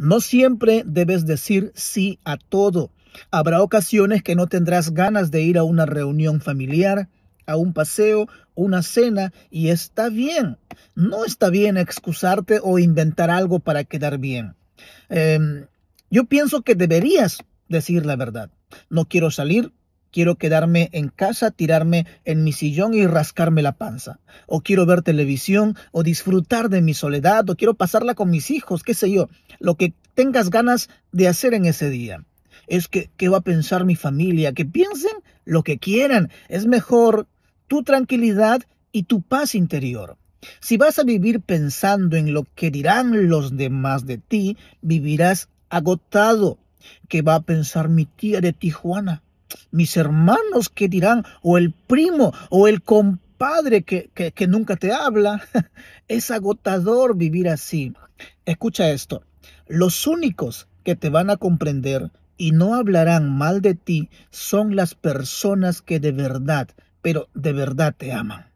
No siempre debes decir sí a todo. Habrá ocasiones que no tendrás ganas de ir a una reunión familiar, a un paseo, una cena, y está bien. No está bien excusarte o inventar algo para quedar bien. Em, yo pienso que deberías decir la verdad. No quiero salir, Quiero quedarme en casa, tirarme en mi sillón y rascarme la panza. O quiero ver televisión, o disfrutar de mi soledad, o quiero pasarla con mis hijos, qué sé yo. Lo que tengas ganas de hacer en ese día. Es que, ¿qué va a pensar mi familia? Que piensen lo que quieran. Es mejor tu tranquilidad y tu paz interior. Si vas a vivir pensando en lo que dirán los demás de ti, vivirás agotado. ¿Qué va a pensar mi tía de Tijuana? mis hermanos que dirán, o el primo, o el compadre que, que nunca te habla. Es agotador vivir así. Escucha esto, los únicos que te van a comprender y no hablarán mal de ti son las personas que de verdad, pero de verdad te aman.